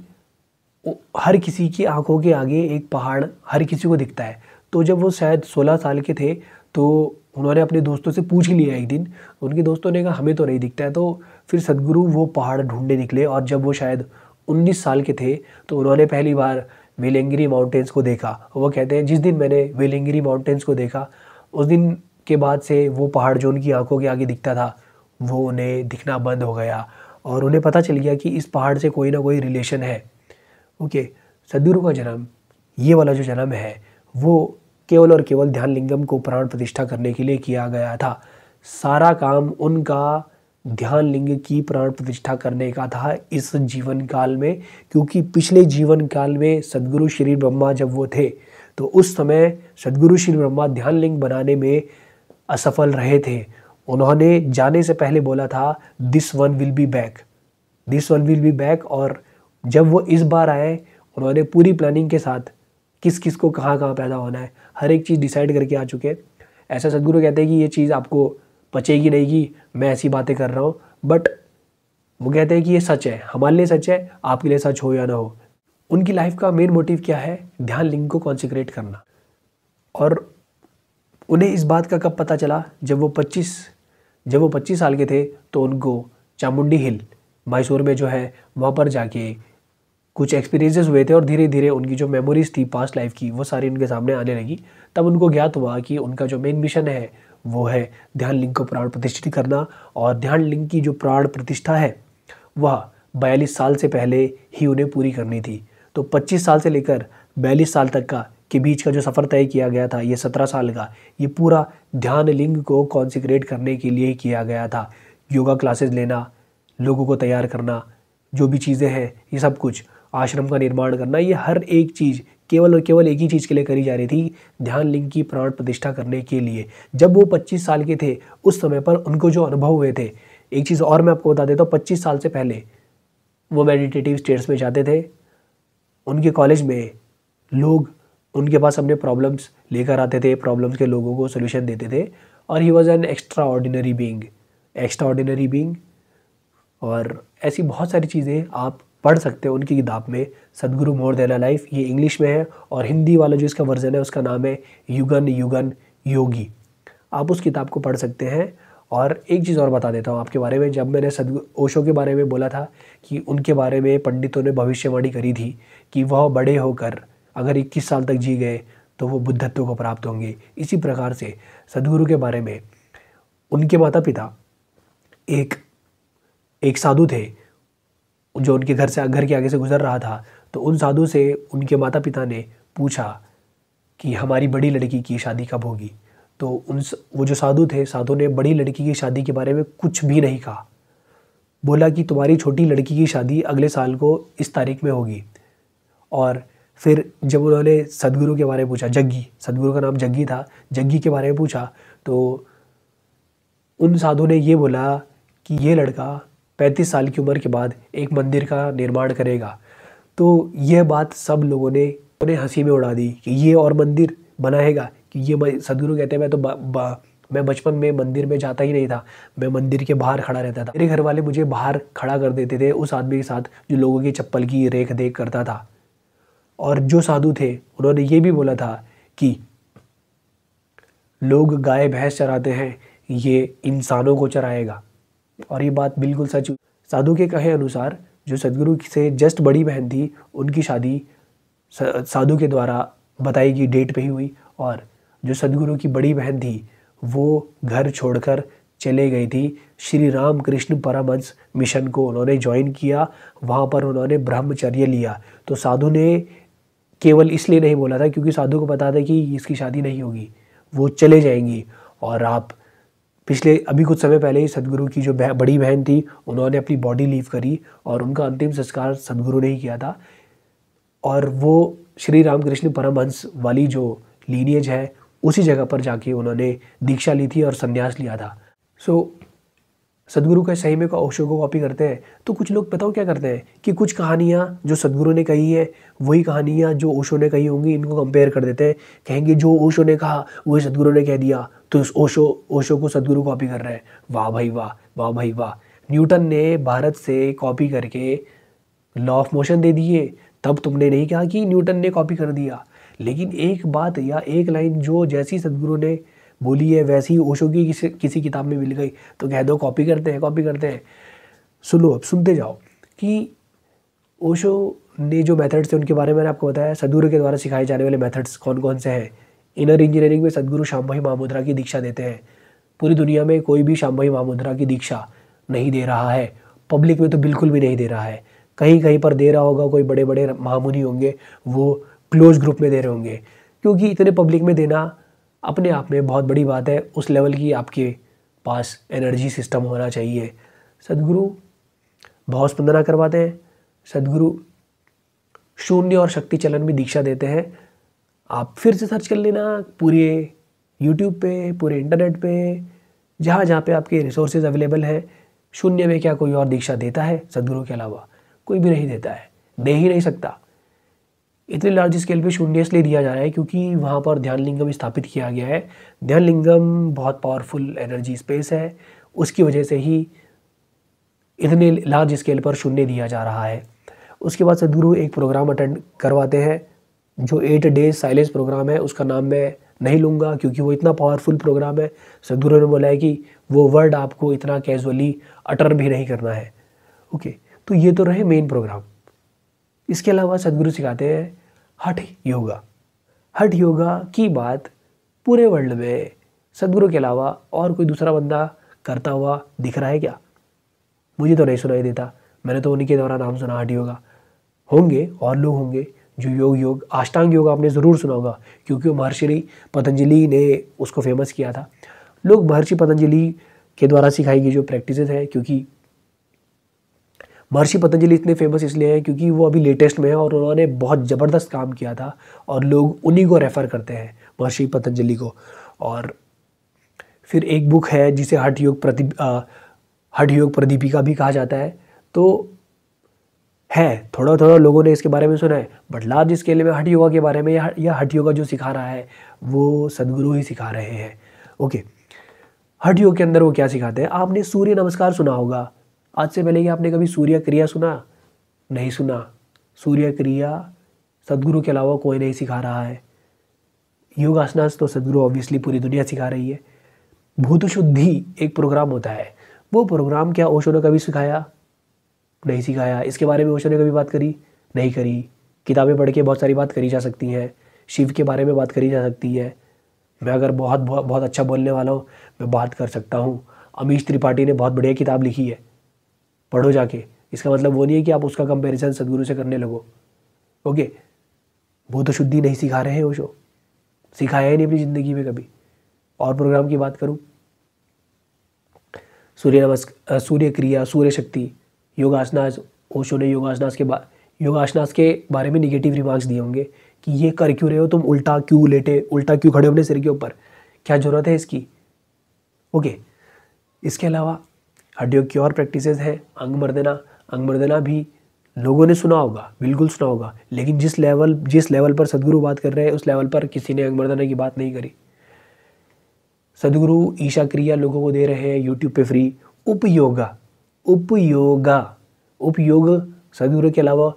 हर किसी की आंखों के आगे एक पहाड़ हर किसी को दिखता है तो जब वो शायद सोलह साल के थे तो उन्होंने अपने दोस्तों से पूछ लिया एक दिन उनके दोस्तों ने कहा हमें तो नहीं दिखता है तो फिर सदगुरु वो पहाड़ ढूंढने निकले और जब वो शायद उन्नीस साल के थे तो उन्होंने पहली बार वेलेंगिरी माउंटेंस को देखा वो कहते हैं जिस दिन मैंने वेलेंगिरी माउंटेंस को देखा उस दिन के बाद से वो पहाड़ जो उनकी आंखों के आगे दिखता था वो उन्हें दिखना बंद हो गया और उन्हें पता चल गया कि इस पहाड़ से कोई ना कोई रिलेशन है ओके सदगुरु का जन्म ये वाला जो जन्म है वो केवल और केवल ध्यान लिंगम को प्राण प्रतिष्ठा करने के लिए किया गया था सारा काम उनका ध्यान लिंग की प्राण प्रतिष्ठा करने का था इस जीवन काल में क्योंकि पिछले जीवन काल में सदगुरु श्री ब्रह्मा जब वो थे तो उस समय सदगुरु श्री ब्रह्मा ध्यान लिंग बनाने में असफल रहे थे उन्होंने जाने से पहले बोला था this one will be back this one will be back और जब वो इस बार आए उन्होंने पूरी प्लानिंग के साथ किस किस को कहाँ कहाँ पैदा होना है हर एक चीज़ डिसाइड करके आ चुके हैं ऐसा सदगुरु कहते हैं कि ये चीज़ आपको पचेगी नहीं कि मैं ऐसी बातें कर रहा हूँ बट वो कहते हैं कि ये सच है हमारे लिए सच है आपके लिए सच हो या ना हो उनकी लाइफ का मेन मोटिव क्या है ध्यान लिंग को कॉन्सिक्रेट करना और उन्हें इस बात का कब पता चला जब वो पच्चीस जब वो पच्चीस साल के थे तो उनको चामुंडी हिल मैसूर में जो है वहाँ पर जाके कुछ एक्सपीरियंसेस हुए थे और धीरे धीरे उनकी जो मेमोरीज थी पास्ट लाइफ की वो सारी उनके सामने आने लगी तब उनको ज्ञात हुआ कि उनका जो मेन मिशन है वो है ध्यान लिंग को प्राण प्रतिष्ठित करना और ध्यान लिंग की जो प्राण प्रतिष्ठा है वह बयालीस साल से पहले ही उन्हें पूरी करनी थी तो 25 साल से लेकर बयालीस साल तक का के बीच का जो सफ़र तय किया गया था ये सत्रह साल का ये पूरा ध्यान लिंग को कॉन्सिक्रेट करने के लिए किया गया था योगा क्लासेस लेना लोगों को तैयार करना जो भी चीज़ें हैं ये सब कुछ आश्रम का निर्माण करना ये हर एक चीज़ केवल और केवल एक ही चीज़ के लिए करी जा रही थी ध्यान लिंग की प्राण प्रतिष्ठा करने के लिए जब वो 25 साल के थे उस समय पर उनको जो अनुभव हुए थे एक चीज़ और मैं आपको बता देता हूँ पच्चीस साल से पहले वो मेडिटेटिव स्टेट्स में जाते थे उनके कॉलेज में लोग उनके पास अपने प्रॉब्लम्स लेकर आते थे प्रॉब्लम्स के लोगों को सोल्यूशन देते थे और he was an extraordinary being extraordinary being और ऐसी बहुत सारी चीज़ें आप पढ़ सकते हो उनकी किताब में सदगुरु मोर अ लाइफ ये इंग्लिश में है और हिंदी वाला जो इसका वर्जन है उसका नाम है युगन युगन योगी आप उस किताब को पढ़ सकते हैं और एक चीज़ और बता देता हूँ आपके बारे में जब मैंने सद ओशो के बारे में बोला था कि उनके बारे में पंडितों ने भविष्यवाणी करी थी कि वह बड़े होकर अगर इक्कीस साल तक जी गए तो वो बुद्धत्व को प्राप्त होंगे इसी प्रकार से सदगुरु के बारे में उनके माता पिता एक एक साधु थे जो उनके घर से घर के आगे से गुजर रहा था तो उन साधु से उनके माता पिता ने पूछा कि हमारी बड़ी लड़की की शादी कब होगी तो उन वो जो साधु थे साधु ने बड़ी लड़की की शादी के बारे में कुछ भी नहीं कहा बोला कि तुम्हारी छोटी लड़की की शादी अगले साल को इस तारीख में होगी और फिर जब उन्होंने सदगुरु के बारे में पूछा जग्गी सदगुरु का नाम जग्गी था जग्गी के बारे में पूछा तो उन साधु ने ये बोला कि ये लड़का पैंतीस साल की उम्र के बाद एक मंदिर का निर्माण करेगा तो यह बात सब लोगों ने उन्हें हंसी में उड़ा दी कि ये और मंदिर बनाएगा कि ये सदगुरु कहते हैं मैं तो बा, बा, मैं बचपन में मंदिर में जाता ही नहीं था मैं मंदिर के बाहर खड़ा रहता था मेरे घर वाले मुझे बाहर खड़ा कर देते थे उस आदमी के साथ जो लोगों की चप्पल की रेख देख करता था और जो साधु थे उन्होंने ये भी बोला था कि लोग गाय भैंस चराते हैं ये इंसानों को चराएगा और ये बात बिल्कुल सच साधु के कहे अनुसार जो सदगुरु से जस्ट बड़ी बहन थी उनकी शादी साधु के द्वारा बताई गई डेट पे ही हुई और जो सदगुरु की बड़ी बहन थी वो घर छोड़कर चले गई थी श्री राम कृष्ण परमहंस मिशन को उन्होंने ज्वाइन किया वहाँ पर उन्होंने ब्रह्मचर्य लिया तो साधु ने केवल इसलिए नहीं बोला था क्योंकि साधु को पता था कि इसकी शादी नहीं होगी वो चले जाएंगी और आप पिछले अभी कुछ समय पहले ही सदगुरु की जो बह, बड़ी बहन थी उन्होंने अपनी बॉडी लीव करी और उनका अंतिम संस्कार सदगुरु ने ही किया था और वो श्री रामकृष्ण परमहंस वाली जो लीनियज है उसी जगह पर जाके उन्होंने दीक्षा ली थी और संन्यास लिया था सो so, सदगुरु का सही में को ओशो को कॉपी करते हैं तो कुछ लोग बताओ क्या करते हैं कि कुछ कहानियाँ जो सदगुरु ने कही है वही कहानियाँ जो ओशो ने कही होंगी इनको कंपेयर कर देते हैं कहेंगे जो ओशो ने कहा वही सदगुरु ने कह दिया तो उस ओशो ओशो को सदगुरु कॉपी कर रहे हैं वाह भाई वाह वाह भाई वाह न्यूटन ने भारत से कॉपी करके लॉ ऑफ मोशन दे दिए तब तुमने नहीं कहा कि न्यूटन ने कॉपी कर दिया लेकिन एक बात या एक लाइन जो जैसी सदगुरु ने बोली है वैसे ही ओशो की किसी किसी किताब में मिल गई तो कह दो कॉपी करते हैं कॉपी करते हैं सुनो अब सुनते जाओ कि ओशो ने जो मेथड्स थे उनके बारे में मैंने आपको बताया सदगुरु के द्वारा सिखाए जाने वाले मेथड्स कौन कौन से हैं इनर इंजीनियरिंग में सदगुरु श्याम भाई मामोदरा की दीक्षा देते हैं पूरी दुनिया में कोई भी श्याम भाई महामुद्रा की दीक्षा नहीं दे रहा है पब्लिक में तो बिल्कुल भी नहीं दे रहा है कहीं कहीं पर दे रहा होगा कोई बड़े बड़े महामुनि होंगे वो क्लोज ग्रुप में दे रहे होंगे क्योंकि इतने पब्लिक में देना अपने आप में बहुत बड़ी बात है उस लेवल की आपके पास एनर्जी सिस्टम होना चाहिए सदगुरु भाव स्पंदना करवाते हैं सदगुरु शून्य और शक्ति चलन में दीक्षा देते हैं आप फिर से सर्च कर लेना पूरे यूट्यूब पे पूरे इंटरनेट पे जहाँ जहाँ पे आपके रिसोर्सेज अवेलेबल हैं शून्य में क्या कोई और दीक्षा देता है सदगुरु के अलावा कोई भी नहीं देता है दे ही नहीं सकता इतने लार्ज स्केल पे शून्य इसलिए दिया जा रहा है क्योंकि वहाँ पर ध्यान लिंगम स्थापित किया गया है ध्यान लिंगम बहुत पावरफुल एनर्जी स्पेस है उसकी वजह से ही इतने लार्ज स्केल पर शून्य दिया जा रहा है उसके बाद सदगुरु एक प्रोग्राम अटेंड करवाते हैं जो एट डेज साइलेंस प्रोग्राम है उसका नाम मैं नहीं लूँगा क्योंकि वो इतना पावरफुल प्रोग्राम है सदगुरु ने बोला है कि वो वर्ड आपको इतना कैजुअली अटर भी नहीं करना है ओके तो ये तो रहे मेन प्रोग्राम इसके अलावा सदगुरु सिखाते हैं हठ योगा हठ योगा की बात पूरे वर्ल्ड में सदगुरु के अलावा और कोई दूसरा बंदा करता हुआ दिख रहा है क्या मुझे तो नहीं सुनाई देता मैंने तो उन्हीं के द्वारा नाम सुना हठ योगा होंगे और लोग होंगे जो योग योग आष्टांग योग आपने ज़रूर सुना होगा क्योंकि महर्षि पतंजलि ने उसको फेमस किया था लोग महर्षि पतंजलि के द्वारा सिखाई गई जो प्रैक्टिसेस है क्योंकि महर्षि पतंजलि इतने फेमस इसलिए हैं क्योंकि वो अभी लेटेस्ट में है और उन्होंने बहुत ज़बरदस्त काम किया था और लोग उन्हीं को रेफ़र करते हैं महर्षि पतंजलि को और फिर एक बुक है जिसे हठ योग प्रति हठ योग प्रदीपिका भी कहा जाता है तो है थोड़ा थोड़ा लोगों ने इसके बारे में सुना है बट लार्ज स्केल में हठ योगा के बारे में या, हठ योगा जो सिखा रहा है वो सदगुरु ही सिखा रहे हैं ओके हठ योग के अंदर वो क्या सिखाते हैं आपने सूर्य नमस्कार सुना होगा आज से पहले कि आपने कभी सूर्य क्रिया सुना नहीं सुना सूर्य क्रिया सदगुरु के अलावा कोई नहीं सिखा रहा है योगासनास तो सदगुरु ऑब्वियसली पूरी दुनिया सिखा रही है भूत शुद्धि एक प्रोग्राम होता है वो प्रोग्राम क्या ओशो ने कभी सिखाया नहीं सिखाया इसके बारे में ओशो ने कभी बात करी नहीं करी किताबें पढ़ के बहुत सारी बात करी जा सकती हैं शिव के बारे में बात करी जा सकती है मैं अगर बहुत, बहुत अच्छा बोलने वाला हूँ मैं बात कर सकता हूँ अमीश त्रिपाठी ने बहुत बढ़िया किताब लिखी है पढ़ो जाके इसका मतलब वो नहीं है कि आप उसका कंपेरिजन सदगुरु से करने लगो ओके वो तो शुद्धि नहीं सिखा रहे हैं वो शो सिखाया ही नहीं अपनी ज़िंदगी में कभी और प्रोग्राम की बात करूँ सूर्य नमस्कार सूर्य क्रिया सूर्य शक्ति योगासनास ओशो ने योगासनास के बाद योगासनास के बारे में निगेटिव रिमार्क्स दिए होंगे कि ये कर क्यों रहे हो तुम उल्टा क्यों लेटे उल्टा क्यों खड़े हो अपने सिर के ऊपर क्या ज़रूरत है इसकी ओके इसके अलावा हड्डियों की और प्रैक्टिस है अंग मर्दना अंग मर्दना भी लोगों ने सुना होगा बिल्कुल सुना होगा लेकिन जिस लेवल जिस लेवल पर सदगुरु बात कर रहे हैं उस लेवल पर किसी ने अंगमर्दना की बात नहीं करी सदगुरु ईशा क्रिया लोगों को दे रहे हैं यूट्यूब पे फ्री उपयोगा उपयोगा उपयोग सदगुरु के अलावा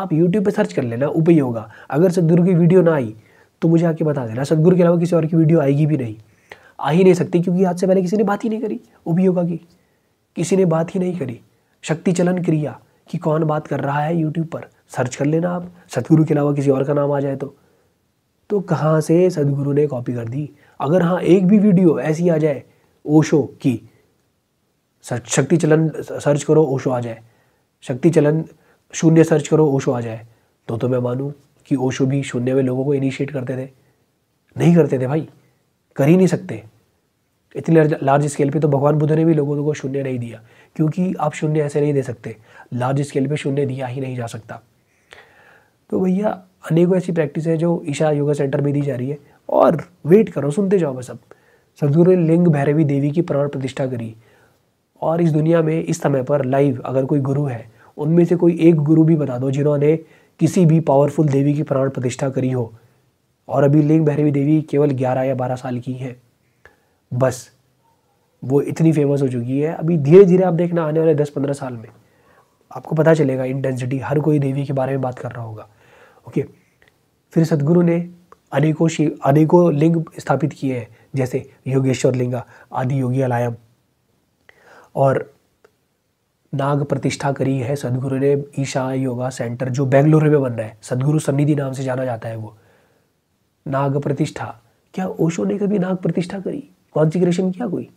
आप यूट्यूब पे सर्च कर लेना उपयोगा अगर सदगुरु की वीडियो ना आई तो मुझे आके बता देना सदगुरु के अलावा किसी और की वीडियो आएगी भी नहीं आ ही नहीं सकती क्योंकि आज से पहले किसी ने बात ही नहीं करी उपयोगा की किसी ने बात ही नहीं करी शक्ति चलन क्रिया कि कौन बात कर रहा है यूट्यूब पर सर्च कर लेना आप सदगुरु के अलावा किसी और का नाम आ जाए तो तो कहाँ से सदगुरु ने कॉपी कर दी अगर हाँ एक भी वीडियो ऐसी आ जाए ओशो की शक्ति चलन सर्च करो ओशो आ जाए शक्ति चलन शून्य सर्च करो ओशो आ जाए तो तो मैं मानूँ कि ओशो भी शून्य में लोगों को इनिशिएट करते थे नहीं करते थे भाई कर ही नहीं सकते इतनी लार्ज स्केल पे तो भगवान बुद्ध ने भी लोगों को शून्य नहीं दिया क्योंकि आप शून्य ऐसे नहीं दे सकते लार्ज स्केल पे शून्य दिया ही नहीं जा सकता तो भैया अनेकों ऐसी प्रैक्टिस है जो ईशा योगा सेंटर में दी जा रही है और वेट करो सुनते जाओ बस अब सदगुरु ने लिंग भैरवी देवी की प्राण प्रतिष्ठा करी और इस दुनिया में इस समय पर लाइव अगर कोई गुरु है उनमें से कोई एक गुरु भी बता दो जिन्होंने किसी भी पावरफुल देवी की प्राण प्रतिष्ठा करी हो और अभी लिंग भैरवी देवी केवल ग्यारह या बारह साल की हैं बस वो इतनी फेमस हो चुकी है अभी धीरे धीरे आप देखना आने वाले दस पंद्रह साल में आपको पता चलेगा इंटेंसिटी हर कोई देवी के बारे में बात कर रहा होगा ओके फिर सदगुरु ने अनेकों शिव अनेकों लिंग स्थापित किए हैं जैसे योगेश्वर लिंगा आदि योगी अलायम और नाग प्रतिष्ठा करी है सदगुरु ने ईशा योगा सेंटर जो बेंगलुरु में बन रहा है सदगुरु सन्निधि नाम से जाना जाता है वो नाग प्रतिष्ठा क्या ओशो ने कभी नाग प्रतिष्ठा करी कॉन्फिग्रेशन किया कोई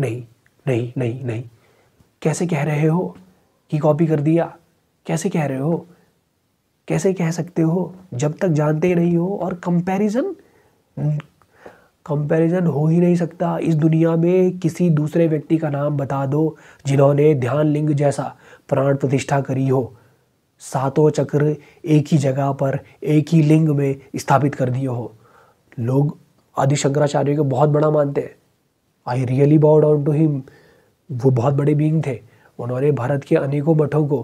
नहीं नहीं नहीं नहीं कैसे कह रहे हो कि कॉपी कर दिया कैसे कह रहे हो कैसे कह सकते हो जब तक जानते ही नहीं हो और कंपैरिजन कंपैरिजन हम्म, हो ही नहीं सकता इस दुनिया में किसी दूसरे व्यक्ति का नाम बता दो जिन्होंने ध्यान लिंग जैसा प्राण प्रतिष्ठा करी हो सातों चक्र एक ही जगह पर एक ही लिंग में स्थापित कर दिए हो लोग आदि शंकराचार्य को बहुत बड़ा मानते हैं I really bow down to him वो बहुत बड़े बींग थे उन्होंने भारत के अनेकों मठों को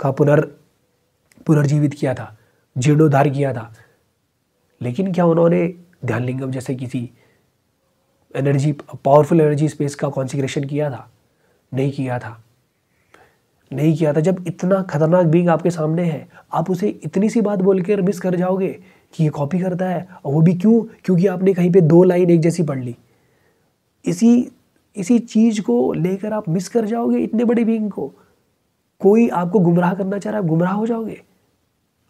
का पुनर् पुनर्जीवित किया था जीर्णोद्धार किया था लेकिन क्या उन्होंने ध्यानलिंगम जैसे किसी एनर्जी पावरफुल एनर्जी स्पेस का कॉन्सिक्रेशन किया था नहीं किया था नहीं किया था जब इतना खतरनाक बींग आपके सामने है आप उसे इतनी सी बात बोलकर मिस कर जाओगे कि ये कॉपी करता है और वो भी क्यों क्योंकि आपने कहीं पे दो लाइन एक जैसी पढ़ ली इसी इसी चीज़ को लेकर आप मिस कर जाओगे इतने बड़े बींग को कोई आपको गुमराह करना चाह रहा है आप गुमराह हो जाओगे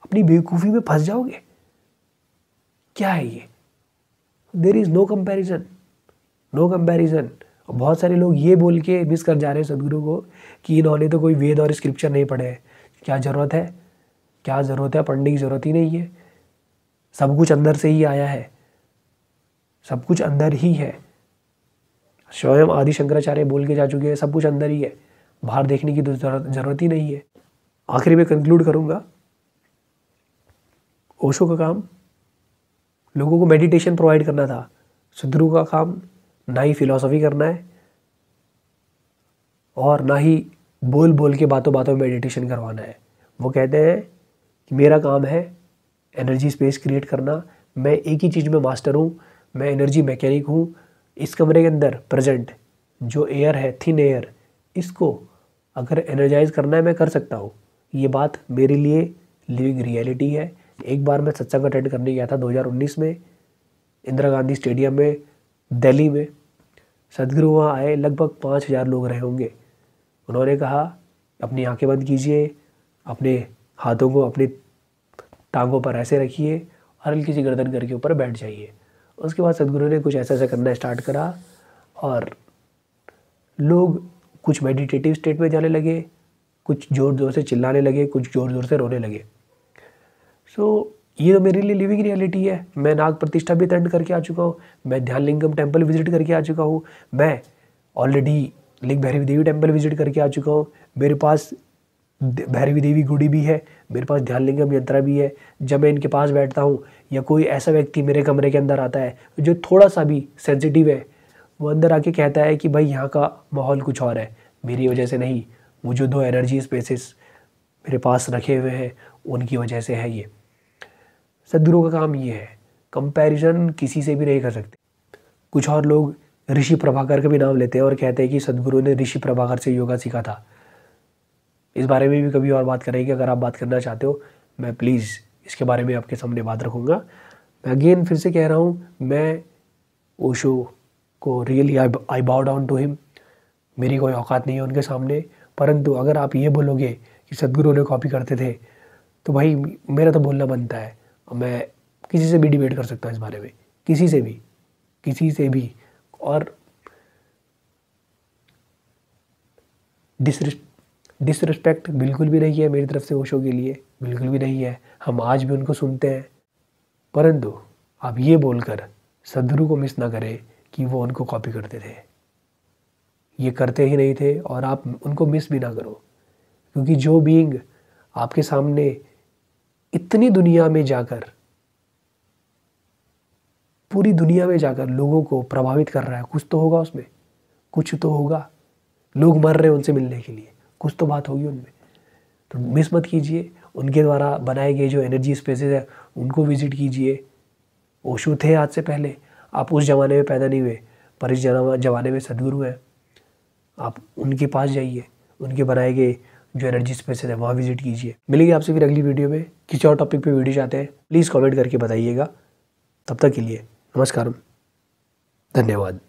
अपनी बेवकूफ़ी में फंस जाओगे क्या है ये there is no comparison no comparison बहुत सारे लोग ये बोल के मिस कर जा रहे हैं सदगुरु को कि इन्होंने तो कोई वेद और स्क्रिप्चर नहीं पढ़े क्या ज़रूरत है क्या ज़रूरत है पढ़ने की ज़रूरत ही नहीं है सब कुछ अंदर से ही आया है सब कुछ अंदर ही है स्वयं आदि शंकराचार्य बोल के जा चुके हैं सब कुछ अंदर ही है बाहर देखने की तो जरूरत ही नहीं है आखिरी में कंक्लूड करूँगा ओशो का काम लोगों को मेडिटेशन प्रोवाइड करना था सुद्रू का काम ना ही फिलोसफी करना है और ना ही बोल बोल के बातों बातों में मेडिटेशन करवाना है वो कहते हैं कि मेरा काम है एनर्जी स्पेस क्रिएट करना मैं एक ही चीज़ में मास्टर हूँ मैं एनर्जी मैकेनिक हूँ इस कमरे के अंदर प्रेजेंट जो एयर है थिन एयर इसको अगर एनर्जाइज करना है मैं कर सकता हूँ ये बात मेरे लिए लिविंग रियलिटी है एक बार मैं सत्संग अटेंड करने गया था 2019 में इंदिरा गांधी स्टेडियम में दिल्ली में सदगुरु वहाँ आए लगभग पाँच हज़ार लोग रहे होंगे उन्होंने कहा अपनी आंखें बंद कीजिए अपने हाथों को अपने टांगों पर ऐसे रखिए और हल्की सी गर्दन करके ऊपर बैठ जाइए उसके बाद सदगुरु ने कुछ ऐसा ऐसा करना स्टार्ट करा और लोग कुछ मेडिटेटिव स्टेट में जाने लगे कुछ ज़ोर ज़ोर से चिल्लाने लगे कुछ ज़ोर ज़ोर से रोने लगे सो so, ये तो मेरे लिए लिविंग रियलिटी है मैं नाग प्रतिष्ठा भी अटेंड करके आ चुका हूँ मैं ध्यान लिंगम टेम्पल विजिट करके आ चुका हूँ मैं ऑलरेडी लिंग भैरवी देवी टेम्पल विजिट करके आ चुका हूँ मेरे पास भैरवी देवी गुड़ी भी है मेरे पास ध्यानलिंगम यंत्रा भी है जब मैं इनके पास बैठता हूँ या कोई ऐसा व्यक्ति मेरे कमरे के अंदर आता है जो थोड़ा सा भी सेंसिटिव है वो अंदर आके कहता है कि भाई यहाँ का माहौल कुछ और है मेरी वजह से नहीं वो जो दो एनर्जी स्पेसिस मेरे पास रखे हुए हैं उनकी वजह से है ये सदगुरु का काम ये है कंपैरिजन किसी से भी नहीं कर सकते कुछ और लोग ऋषि प्रभाकर का भी नाम लेते हैं और कहते हैं कि सदगुरु ने ऋषि प्रभाकर से योगा सीखा था इस बारे में भी कभी और बात करेंगे अगर आप बात करना चाहते हो मैं प्लीज़ इसके बारे में आपके सामने बात रखूँगा मैं अगेन फिर से कह रहा हूँ मैं ओशो को really I bow down to him मेरी कोई औकात नहीं है उनके सामने परंतु अगर आप ये बोलोगे कि सदगुरु ने कॉपी करते थे तो भाई मेरा तो बोलना बनता है मैं किसी से भी डिबेट कर सकता हूँ इस बारे में किसी से भी किसी से भी और डिसरिस्प डिसरिस्पेक्ट बिल्कुल भी नहीं है मेरी तरफ से ओशो के लिए बिल्कुल भी नहीं है हम आज भी उनको सुनते हैं परंतु आप ये बोलकर सदरु को मिस ना करें कि वो उनको कॉपी करते थे ये करते ही नहीं थे और आप उनको मिस भी ना करो क्योंकि जो बींग आपके सामने इतनी दुनिया में जाकर पूरी दुनिया में जाकर लोगों को प्रभावित कर रहा है कुछ तो होगा उसमें कुछ तो होगा लोग मर रहे हैं उनसे मिलने के लिए कुछ तो बात होगी उनमें तो मिस मत कीजिए उनके द्वारा बनाए गए जो एनर्जी स्पेसेस हैं उनको विजिट कीजिए ओशो थे आज से पहले आप उस ज़माने में पैदा नहीं हुए पर इस ज़माने में सदगुरु हैं आप उनके पास जाइए उनके बनाए गए जो एनर्जी स्पेसेस है वहाँ विजिट कीजिए मिलेंगे आपसे फिर अगली वीडियो में किसी और टॉपिक पे वीडियो चाहते हैं प्लीज़ कमेंट करके बताइएगा तब तक के लिए नमस्कार धन्यवाद